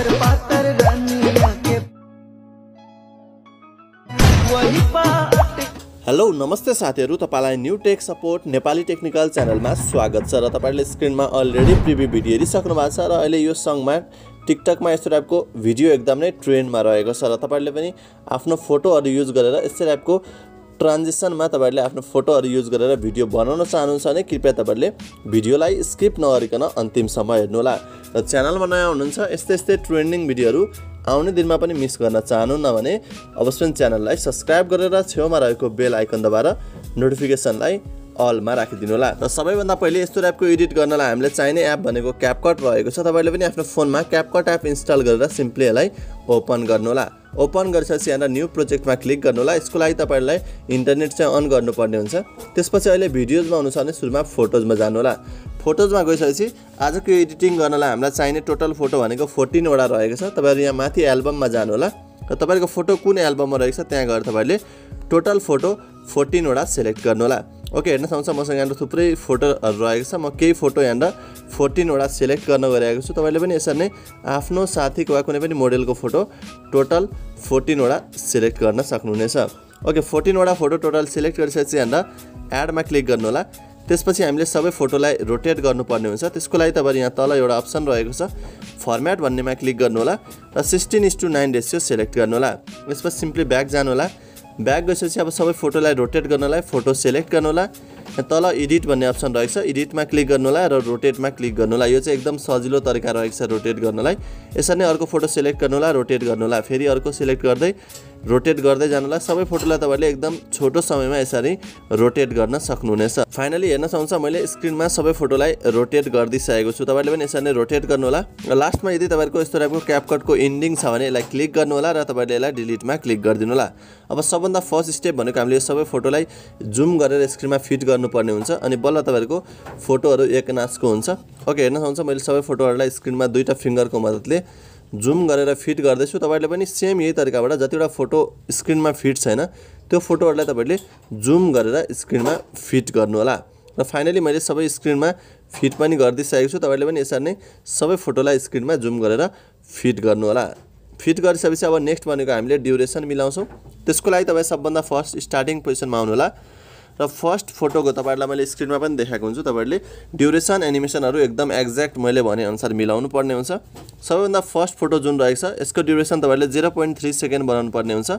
पातर पातर हेलो नमस्ते साथीहरू तपाईँलाई new tech support Nepali technical च्यानलमा स्वागत छ र तपाईँले स्क्रिनमा अलरेडी प्रिभ्यू भिडियो हेरिसक्नु भएको छ र अहिले यो सङ्गमा टिकटकमा यस्तो टाइपको भिडियो एकदम नै ट्रेन्डमा रहेको छ र तपाईँले पनि आफ्नो फोटोहरू युज गरेर यस्तै टाइपको ट्रान्जेक्सनमा तपाईँहरूले आफ्नो फोटोहरू युज गरेर भिडियो बनाउन चाहनुहुन्छ भने कृपया तपाईँहरूले भिडियोलाई स्किप नगरिकन अन्तिमसम्म हेर्नुहोला र च्यानलमा नयाँ हुनुहुन्छ यस्तै यस्तै ट्रेन्डिङ भिडियोहरू आउने दिनमा पनि मिस गर्न चाहनुहुन्न भने अवश्य च्यानललाई सब्सक्राइब गरेर छेउमा रहेको बेल आइकन दबाएर नोटिफिकेसनलाई अलमा राखिदिनु होला र सबैभन्दा पहिले यस्तो एपको एडिट गर्नलाई हामीलाई चाहिने एप भनेको क्यापकट रहेको छ तपाईँले पनि आफ्नो फोनमा क्यापकट एप इन्स्टल गरेर सिम्पली यसलाई ओपन गर्नुहोला ओपन गरिसकेपछि यहाँनिर न्यू प्रोजेक्टमा क्लिक गर्नुहोला यसको लागि तपाईँहरूलाई इन्टरनेट चाहिँ अन गर्नुपर्ने हुन्छ त्यसपछि अहिले भिडियोजमा हुनु छ भने सुरुमा फोटोजमा जानुहोला फोटोजमा गइसकेपछि आजको एडिटिङ गर्नलाई हामीलाई चाहिने टोटल फोटो भनेको फोर्टिनवटा रहेको छ तपाईँहरू यहाँ माथि एल्बममा होला र तपाईँहरूको फोटो कुन एल्बममा रहेको छ त्यहाँ गएर तपाईँहरूले टोटल फोटो फोर्टिनवटा सेलेक्ट होला ओके हेर्न सक्छ मसँग यहाँनिर थुप्रै फोटोहरू रहेको छ म केही फोटो यहाँनिर फोर्टिनवटा सेलेक्ट गर्न गइरहेको छु तपाईँले पनि यसरी नै आफ्नो साथीको वा कुनै पनि मोडेलको फोटो टोटल फोर्टिनवटा सेलेक्ट गर्न सक्नुहुनेछ ओके फोर्टिनवटा फोटो टोटल सेलेक्ट गरिसकेपछि यहाँनिर एडमा क्लिक गर्नु होला त्यसपछि हामीले सबै फोटोलाई रोटेट गर्नुपर्ने हुन्छ त्यसको लागि तपाईँ यहाँ तल एउटा अप्सन रहेको छ फर्म्याट भन्नेमा क्लिक गर्नु होला र sixteen is to nine ratio select गर्नु होला यसपछि सिम्पली ब्याक जानु होला ब्याक गएपछि अब सबै फोटोलाई रोटेट गर्नलाई फोटो सेलेक्ट गर्नुलाई तल एडिट भन्ने अप्सन रहेको छ एडिटमा क्लिक गर्नुलाई र रोटेटमा क्लिक गर्नुलाई यो चाहिँ एकदम सजिलो तरिका रहेको छ रोटेट गर्नलाई यसरी नै अर्को फोटो सेलेक्ट गर्नुलाई रोटेट गर्नुलाई फेरि अर्को सेलेक्ट गर्दै रोटेट गर्दै होला सबै फोटोलाई तपाईँले एकदम छोटो समयमा यसरी रोटेट गर्न सक्नुहुनेछ फाइनली हेर्न सक्नुहुन्छ मैले स्क्रिनमा सबै फोटोलाई रोटेट गरिदिइसकेको छु तपाईँले पनि यसरी नै रोटेट गर्नुहोला र लास्टमा यदि तपाईँको यस्तो टाइपको क्यापकटको इन्डिङ छ भने यसलाई क्लिक गर्नुहोला र तपाईँले यसलाई डिलिटमा क्लिक गरिदिनु होला अब सबभन्दा फर्स्ट स्टेप भनेको हामीले यो सबै फोटोलाई जुम गरेर स्क्रिनमा फिट गर्नुपर्ने हुन्छ अनि बल्ल तपाईँहरूको फोटोहरू एक नाचको हुन्छ ओके हेर्न सक्नुहुन्छ मैले सबै फोटोहरूलाई स्क्रिनमा दुईवटा फिङ्गरको मद्दतले जुम गरेर फिट गर्दैछु तपाईँले पनि सेम यही तरिकाबाट जतिवटा फोटो स्क्रिनमा फिट छैन त्यो फोटोहरूलाई तपाईँले जुम गरेर स्क्रिनमा फिट गर्नुहोला र फाइनली मैले सबै स्क्रिनमा फिट पनि गरिदिइसकेको छु तपाईँले पनि यसरी नै सबै फोटोलाई स्क्रिनमा जुम गरेर फिट गर्नुहोला फिट गरिसकेपछि अब नेक्स्ट भनेको हामीले ड्युरेसन मिलाउँछौँ त्यसको लागि तपाईँ सबभन्दा फर्स्ट स्टार्टिङ पोजिसनमा आउनुहोला र फर्स्ट फोटोको तपाईँहरूलाई मैले स्क्रिनमा पनि देखाएको हुन्छु तपाईँहरूले ड्युरेसन एनिमेसनहरू एकदम एक्ज्याक्ट मैले भने अनुसार मिलाउनु पर्ने हुन्छ सबैभन्दा फर्स्ट फोटो जुन रहेको छ यसको ड्युरेसन तपाईँले जिरो पोइन्ट थ्री सेकेन्ड बनाउनु पर्ने हुन्छ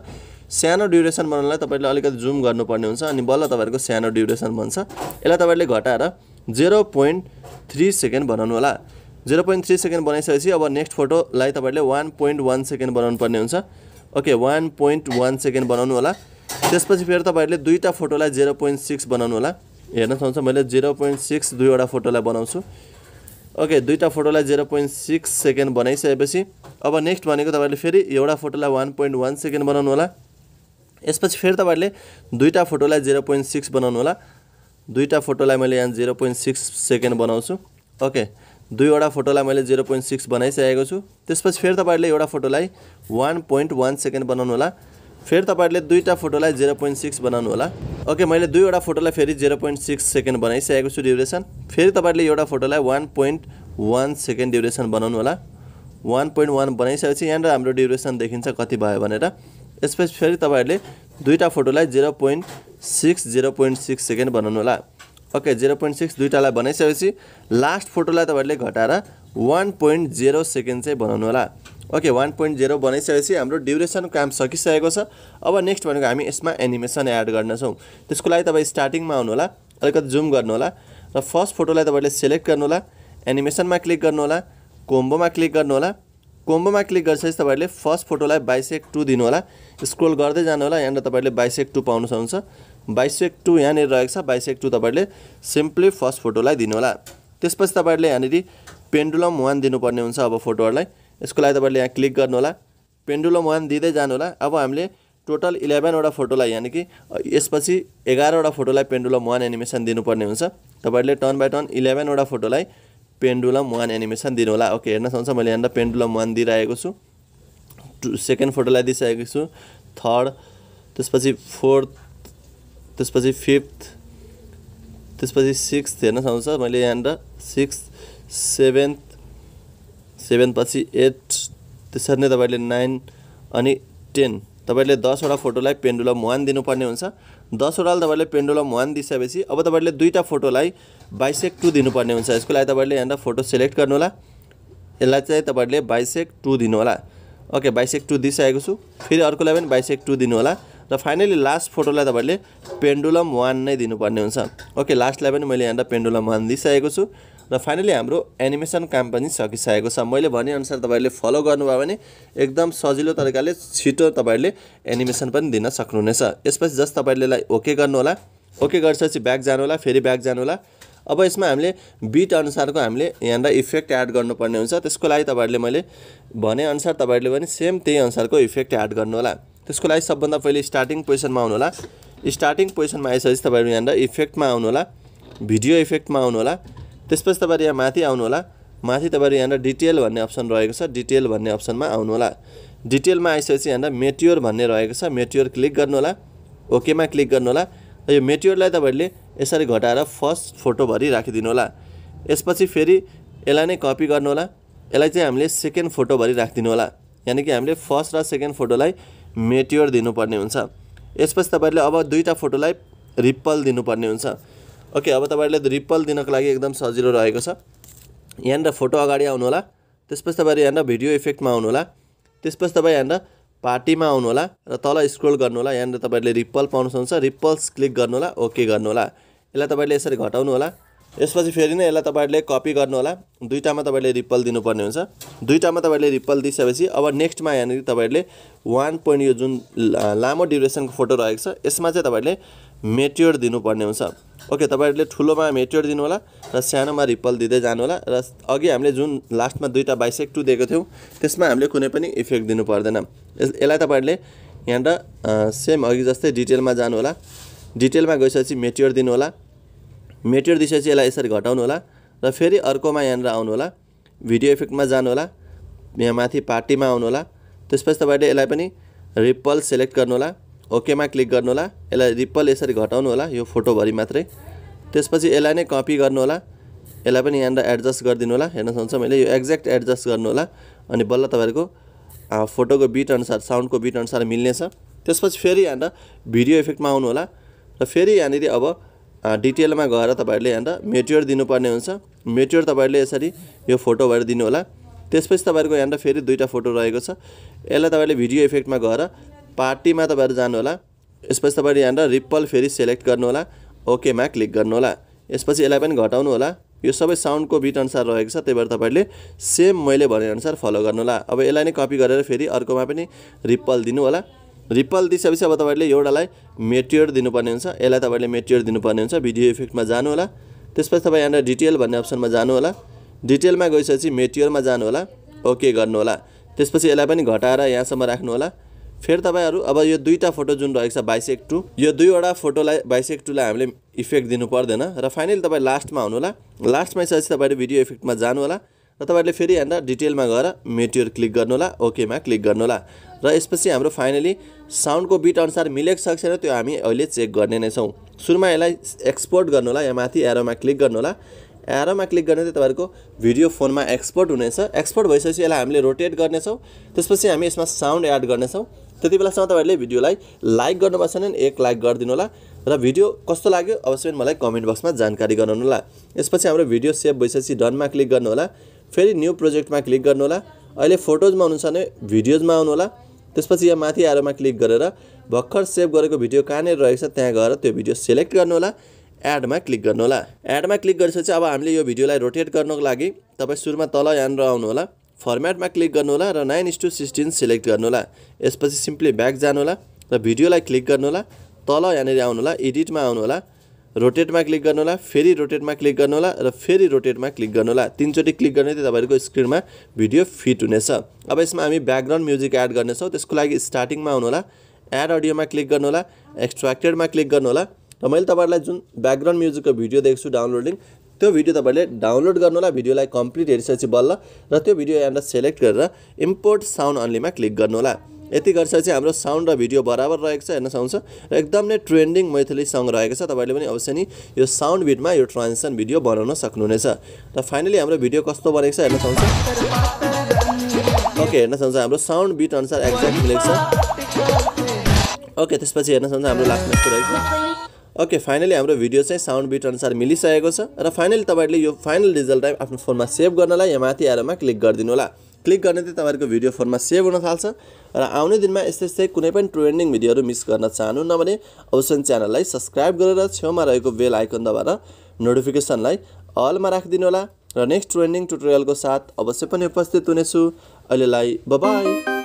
सानो ड्युरेसन बनाउनलाई तपाईँले अलिकति जुम गर्नुपर्ने हुन्छ अनि बल्ल तपाईँहरूको सानो ड्युरेसन भन्छ यसलाई तपाईँले घटाएर जिरो पोइन्ट थ्री सेकेन्ड बनाउनु होला जिरो पोइन्ट थ्री सेकेन्ड बनाइसकेपछि अब नेक्स्ट फोटोलाई तपाईँले वान पोइन्ट वान सेकेन्ड बनाउनु पर्ने हुन्छ okay one point one second बनाउनु होला त्यसपछि फेरि तपाईँहरूले दुईवटा फोटोलाई जेरो पोइन्ट सिक्स बनाउनु होला हेर्न सक्नुहुन्छ मैले जेरो पोइन्ट सिक्स दुईवटा फोटोलाई बनाउँछु ओके दुईवटा फोटोलाई जेरो पोइन्ट सिक्स सेकेन्ड बनाइसकेपछि अब नेक्स्ट भनेको तपाईँहरूले फेरि एउटा फोटोलाई वान पोइन्ट वान सेकेन्ड बनाउनु होला यसपछि फेरि तपाईँहरूले दुईवटा फोटोलाई जेरो पोइन्ट सिक्स बनाउनु होला दुईवटा फोटोलाई मैले यहाँ जेरो पोइन्ट सिक्स सेकेन्ड बनाउँछु ओके दुईवटा फोटोलाई मैले जेरो पोइन्ट सिक्स बनाइसकेको छु त्यसपछि फेरि तपाईँहरूले एउटा फोटोलाई वान पोइन्ट वान सेकेन्ड बनाउनु होला फेरि तपाईँहरूले दुईवटा फोटोलाई जेरो पोइन्ट सिक्स बनाउनु होला ओके मैले दुईवटा फोटोलाई फेरि जेरो पोइन्ट सिक्स सेकेन्ड बनाइसकेको छु ड्युरेसन फेरि तपाईँहरूले एउटा फोटोलाई one point one second duration बनाउनु होला वान पोइन्ट वान बनाइसकेपछि यहाँनिर हाम्रो ड्युरेसन देखिन्छ कति भयो भनेर यसपछि फेरि तपाईँहरूले दुईवटा फोटोलाई zero point six zero point six second बनाउनु होला ओके जेरो पोइन्ट सिक्स दुईवटालाई बनाइसकेपछि लास्ट फोटोलाई तपाईँहरूले घटाएर वान पोइन्ट जेरो सेकेन्ड चाहिँ बनाउनु होला ओके वान पोइन्ट जेरो बनाइसकेपछि हाम्रो ड्युरेसन काम सकिसकेको छ अब नेक्स्ट भनेको हामी यसमा एनिमेसन एड गर्नेछौँ त्यसको लागि तपाईँ स्टार्टिङमा आउनुहोला अलिकति जुम होला र फर्स्ट फोटोलाई तपाईँले सेलेक्ट गर्नुहोला एनिमेसनमा क्लिक गर्नुहोला कोम्बोमा क्लिक गर्नुहोला कोम्बोमा क्लिक गरिसकेपछि तपाईँहरूले फर्स्ट फोटोलाई बाइसेक टू दिनुहोला स्क्रोल गर्दै जानुहोला यहाँनिर तपाईँले बाइसेक टू पाउनु सक्नुहुन्छ बाइसेक टू यहाँनिर रहेको छ बाइसेक टू तपाईँहरूले सिम्पली फर्स्ट फोटोलाई दिनुहोला त्यसपछि तपाईँहरूले यहाँनिर पेन्डुलम वान दिनुपर्ने हुन्छ अब फोटोहरूलाई यसको लागि तपाईँले यहाँ क्लिक गर्नुहोला पेन्डुलम वान दिँदै होला अब हामीले टोटल इलेभेनवटा फोटोलाई यानि कि यसपछि एघारवटा फोटोलाई पेन्डुलम वान एनिमेसन दिनुपर्ने हुन्छ तपाईँहरूले टर्न बाई टर्न इलेभेनवटा फोटोलाई पेन्डुलम वान एनिमेसन दिनुहोला ओके हेर्न सक्छ मैले यहाँनिर पेन्डुलम वान दिइरहेको छु टु सेकेन्ड फोटोलाई दिइसकेको छु थर्ड त्यसपछि फोर्थ त्यसपछि फिफ्थ त्यसपछि सिक्स्थ हेर्न सक्छ मैले यहाँनिर सिक्स्थ सेभेन्थ सेभेन पछि एट त्यसरी नै तपाईँले नाइन अनि टेन तपाईँले दसवटा फोटोलाई पेन्डुलम वान दिनुपर्ने हुन्छ दसवटालाई तपाईँले पेन्डुलम वान दिइसकेपछि अब तपाईँले दुईवटा फोटोलाई बाइसेक टू दिनुपर्ने हुन्छ यसको लागि तपाईँले यहाँनिर फोटो सेलेक्ट होला यसलाई चाहिँ तपाईँहरूले बाइसेक टू दिनु होला ओके बाइसेक टू दिइसकेको छु फेरि अर्कोलाई पनि बाइसेक टू दिनु होला र फाइनली लास्ट फोटोलाई तपाईँले पेन्डुलम वान नै दिनुपर्ने हुन्छ ओके लास्टलाई पनि मैले यहाँनिर पेन्डुलम वान दिइसकेको छु र फाइनली हाम्रो एनिमेसन काम पनि सकिसकेको छ मैले भनेअनुसार तपाईँहरूले फलो गर्नुभयो भने एकदम सजिलो तरिकाले छिटो तपाईँहरूले एनिमेसन पनि दिन सक्नुहुनेछ यसपछि जस्ट तपाईँहरूले ओके गर्नुहोला ओके गरिसकेपछि ब्याक जानुहोला फेरि ब्याक जानुहोला अब यसमा हामीले बिट अनुसारको हामीले यहाँनिर इफेक्ट एड गर्नुपर्ने हुन्छ त्यसको लागि तपाईँहरूले मैले भनेअनुसार तपाईँहरूले पनि सेम त्यही अनुसारको इफेक्ट एड गर्नुहोला त्यसको लागि सबभन्दा पहिले स्टार्टिङ पोजिसनमा आउनुहोला स्टार्टिङ पोजिसनमा आइसकेपछि तपाईँहरू यहाँनिर इफेक्टमा आउनुहोला भिडियो इफेक्टमा आउनुहोला त्यसपछि तपाईँहरू यहाँ माथि आउनुहोला माथि तपाईँहरू यहाँनिर डिटेल भन्ने अप्सन रहेको छ डिटेल भन्ने अप्सनमा आउनुहोला डिटेलमा आइसकेपछि यहाँनिर मेट्योर भन्ने रहेको छ मेट्योर क्लिक गर्नुहोला ओकेमा क्लिक गर्नुहोला र यो मेट्योरलाई तपाईँहरूले यसरी घटाएर फर्स्ट फोटोभरि राखिदिनु होला यसपछि फेरि यसलाई नै कपी गर्नुहोला यसलाई चाहिँ हामीले सेकेन्ड फोटोभरि राखिदिनु होला यानि कि हामीले फर्स्ट र सेकेन्ड फोटोलाई मेट्योर दिनुपर्ने हुन्छ यसपछि तपाईँहरूले अब दुईवटा फोटोलाई रिप्पल दिनुपर्ने हुन्छ ओके अब तपाईँहरूले रिप्पल दिनको लागि एकदम सजिलो रहेको छ यहाँनिर फोटो अगाडि आउनु होला त्यसपछि तपाईँहरू यहाँनिर भिडियो इफेक्टमा आउनुहोला त्यसपछि तपाईँ यहाँनिर पार्टीमा आउनुहोला र तल स्क्रोल गर्नुहोला यहाँनिर तपाईँहरूले रिपल पाउनु सक्नुहुन्छ रिपल्स क्लिक गर्नुहोला ओके गर्नुहोला यसलाई तपाईँले यसरी घटाउनुहोला यसपछि फेरि नै यसलाई तपाईँहरूले कपी गर्नु गर्नुहोला दुईवटामा तपाईँले रिप्पल दिनुपर्ने हुन्छ दुईवटामा तपाईँले रिप्पल दिइसकेपछि अब नेक्स्टमा यहाँनिर तपाईँहरूले वान पोइन्ट यो जुन लामो ड्युरेसनको फोटो रहेको छ यसमा चाहिँ तपाईँहरूले मेट्योर दिनुपर्ने हुन्छ ओके तपाईँहरूले ठुलोमा मेट्योर दिनुहोला र सानोमा रिपल दिँदै जानुहोला र अघि हामीले जुन लास्टमा दुईवटा बाइसेक टू दिएको थियौँ त्यसमा हामीले कुनै पनि इफेक्ट दिनु पर्दैन यसलाई तपाईँहरूले यहाँनिर सेम अघि जस्तै डिटेलमा जानुहोला डिटेलमा गइसकेपछि मेट्योर दिनुहोला मेट्योर दिइसकेपछि यसलाई यसरी घटाउनुहोला र फेरि अर्कोमा यहाँनिर आउनुहोला भिडियो इफेक्टमा जानुहोला यहाँ माथि पार्टीमा आउनुहोला त्यसपछि तपाईँले यसलाई पनि रिपल सेलेक्ट गर्नुहोला ओकेमा क्लिक गर्नु होला यसलाई रिप्पल यसरी घटाउनु होला यो फोटोभरि मात्रै त्यसपछि यसलाई नै कपी होला यसलाई पनि यहाँनिर एडजस्ट गरिदिनु होला हेर्न सक्छ मैले यो एक्ज्याक्ट एडजस्ट गर्नु होला अनि बल्ल तपाईँहरूको फोटोको बिट अनुसार साउन्डको बिट अनुसार मिल्नेछ त्यसपछि फेरि यहाँनिर भिडियो इफेक्टमा आउनु होला र फेरि यहाँनिर अब डिटेलमा गएर तपाईँहरूले यहाँनिर मेट्योर दिनुपर्ने हुन्छ मेट्योर तपाईँहरूले यसरी यो फोटो भएर दिनुहोला त्यसपछि तपाईँहरूको यहाँनिर फेरि दुईवटा फोटो रहेको छ यसलाई तपाईँले भिडियो इफेक्टमा गएर पार्टीमा तपाईँहरू जानुहोला यसपछि तपाईँहरू यहाँनिर रिप्पल फेरि सेलेक्ट गर्नुहोला ओकेमा क्लिक गर्नुहोला यसपछि यसलाई पनि घटाउनु होला यो सबै साउन्डको बिट अनुसार रहेको छ त्यही भएर तपाईँहरूले सेम मैले भनेअनुसार फलो गर्नु होला अब यसलाई नै कपी गरेर फेरि अर्कोमा पनि रिप्पल दिनु होला रिप्पल दिइसकेपछि अब तपाईँले एउटालाई मेट्योर दिनुपर्ने हुन्छ यसलाई तपाईँले मेट्योर दिनुपर्ने हुन्छ भिडियो इफेक्टमा जानुहोला त्यसपछि तपाईँ यहाँनिर डिटेल भन्ने अप्सनमा जानुहोला डिटेलमा गइसकेपछि जानु जानुहोला ओके गर्नुहोला त्यसपछि यसलाई पनि घटाएर यहाँसम्म राख्नुहोला फेरि तपाईँहरू अब यो दुईवटा फोटो जुन रहेको छ बाइसेक टू यो दुईवटा फोटोलाई बाइसेक टूलाई हामीले इफेक्ट दिनु पर्दैन र फाइनली तपाईँ लास्टमा आउनुहोला लास्टमा चाहिँ तपाईँले भिडियो इफेक्टमा जानुहोला र तपाईँहरूले फेरि यहाँनिर डिटेलमा गएर मेट्योर क्लिक गर्नु गर्नुहोला ओकेमा क्लिक गर्नुहोला र यसपछि हाम्रो फाइनली साउन्डको बिट अनुसार मिलेको सक्छ छैन त्यो हामी अहिले चेक गर्ने नै छौँ सुरुमा यसलाई एक्सपोर्ट गर्नुहोला या माथि एरोमा क्लिक गर्नुहोला एरोमा क्लिक गर्ने चाहिँ तपाईँहरूको भिडियो फोनमा एक्सपोर्ट हुनेछ एक्सपोर्ट भइसकेपछि यसलाई हामीले रोटेट गर्नेछौँ त्यसपछि हामी यसमा साउन्ड एड गर्नेछौँ त्यति बेलासम्म तपाईँहरूले भिडियोलाई लाइक गर्नुभएको छ भने एक लाइक गरिदिनु होला र भिडियो कस्तो लाग्यो अवश्य पनि मलाई कमेन्ट बक्समा जानकारी गराउनु होला यसपछि हाम्रो भिडियो सेभ भइसकेपछि डनमा क्लिक गर्नु होला फेरि न्यू प्रोजेक्टमा क्लिक गर्नु होला अहिले फोटोजमा हुनुहुन्छ भने भिडियोजमा आउनुहोला त्यसपछि यहाँ माथि आरोमा क्लिक गरेर भर्खर सेभ गरेको भिडियो कहाँनिर रहेको छ त्यहाँ गएर त्यो भिडियो सेलेक्ट गर्नुहोला एडमा क्लिक गर्नुहोला एडमा क्लिक गरिसकेपछि अब हामीले यो भिडियोलाई रोटेट गर्नुको लागि तपाईँ सुरुमा तल यहाँनिर आउनुहोला फर्मेटमा क्लिक गर्नुहोला र nine is to sixteen select गर्नुहोला यसपछि सिम्पली ब्याक जानु होला र भिडियोलाई क्लिक गर्नु होला तल यहाँनिर आउनुहोला एडिटमा आउनुहोला रोटेटमा क्लिक गर्नु होला फेरि रोटेटमा क्लिक गर्नु होला र फेरि रोटेटमा क्लिक गर्नु होला तिनचोटि क्लिक गर्ने चाहिँ तपाईँहरूको स्क्रिनमा भिडियो फिट हुनेछ अब यसमा हामी ब्याकग्राउन्ड म्युजिक एड गर्नेछौँ त्यसको लागि स्टार्टिङमा आउनुहोला एड अडियोमा क्लिक गर्नुहोला एक्सट्राक्टेडमा क्लिक गर्नु होला र मैले तपाईँहरूलाई जुन ब्याकग्राउन्ड म्युजिकको भिडियो देख्छु डाउनलोडिङ त्यो भिडियो तपाईँले डाउनलोड गर्नु होला भिडियोलाई कम्प्लिट हेरिसकेपछि बल्ल र त्यो भिडियो यहाँनिर सेलेक्ट गरेर इम्पोर्ट साउन्ड अन्लीमा क्लिक गर्नु होला यति गरिसकेपछि हाम्रो साउन्ड र भिडियो बराबर रहेको छ हेर्न सक्नुहुन्छ र एकदम नै ट्रेन्डिङ मैथिली सङ्ग रहेको छ तपाईँले पनि अवश्य नै यो साउन्ड बिटमा यो ट्रान्जेसन भिडियो बनाउन सक्नुहुनेछ र फाइनली हाम्रो भिडियो कस्तो बनेको छ हेर्न सक्नुहुन्छ ओके हेर्न सक्नुहुन्छ हाम्रो साउन्ड बिट अनुसार एक्ज्याक्ट मिलेको छ ओके त्यसपछि हेर्न सक्नुहुन्छ हाम्रो लास्टमा के रहेको ओके फाइनली हाम्रो भिडियो चाहिँ साउन्ड बिट अनुसार मिलिसकेको छ र फाइनली तपाईँहरूले यो फाइनल रिजल्ट टाइम आफ्नो फोनमा सेभ गर्नलाई यहाँ माथि आएरमा क्लिक गरिदिनु होला क्लिक गर्ने चाहिँ तपाईँहरूको भिडियो फोनमा सेभ हुन थाल्छ र आउने दिनमा यस्तै यस्तै कुनै पनि ट्रेन्डिङ भिडियोहरू मिस गर्न चाहनुहुन्न भने अवश्य च्यानललाई सब्सक्राइब गरेर छेउमा रहेको बेल आइकन दबाएर नोटिफिकेसनलाई अलमा राखिदिनु होला र नेक्स्ट ट्रेन्डिङ ट्युटोरियलको साथ अवश्य पनि उपस्थित हुनेछु अहिलेलाई बाई